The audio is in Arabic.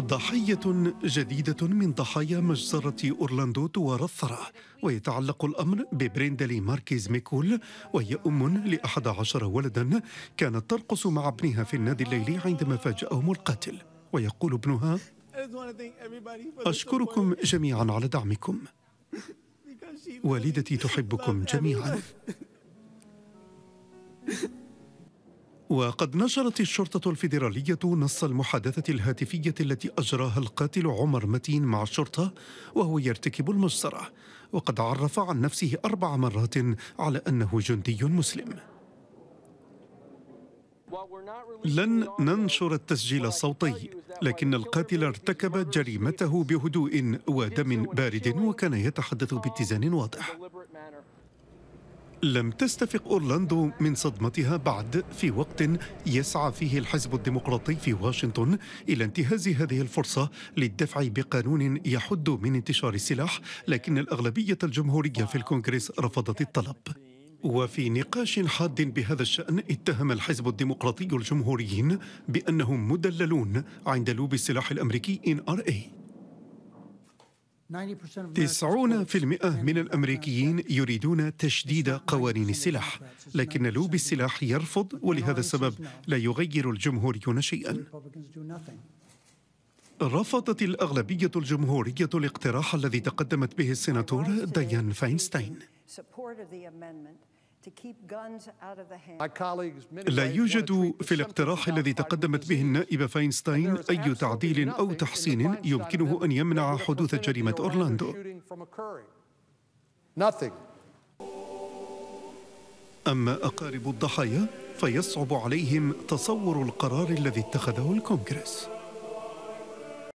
ضحية جديدة من ضحايا مجزرة أورلاندو توارى الثرى ويتعلق الأمر ببريندلي ماركيز ميكول وهي أم لأحد عشر ولدا كانت ترقص مع ابنها في النادي الليلي عندما فاجأهم القاتل ويقول ابنها أشكركم جميعا على دعمكم والدتي تحبكم جميعا وقد نشرت الشرطة الفيدرالية نص المحادثة الهاتفية التي أجراها القاتل عمر متين مع الشرطة وهو يرتكب المجزرة وقد عرف عن نفسه أربع مرات على أنه جندي مسلم لن ننشر التسجيل الصوتي لكن القاتل ارتكب جريمته بهدوء ودم بارد وكان يتحدث باتزان واضح لم تستفق اورلاندو من صدمتها بعد في وقت يسعى فيه الحزب الديمقراطي في واشنطن الى انتهاز هذه الفرصه للدفع بقانون يحد من انتشار السلاح لكن الاغلبيه الجمهوريه في الكونغرس رفضت الطلب وفي نقاش حاد بهذا الشأن اتهم الحزب الديمقراطي الجمهوريين بأنهم مدللون عند لوب السلاح الأمريكي NRA تسعون في المئة من الأمريكيين يريدون تشديد قوانين السلاح لكن لوبي السلاح يرفض ولهذا السبب لا يغير الجمهوريون شيئا رفضت الأغلبية الجمهورية الاقتراح الذي تقدمت به السيناتور ديان فاينستاين لا يوجد في الاقتراح الذي تقدمت به النائبة فاينستاين أي تعديل أو تحسين يمكنه أن يمنع حدوث جريمة أورلاندو أما أقارب الضحايا فيصعب عليهم تصور القرار الذي اتخذه الكونغرس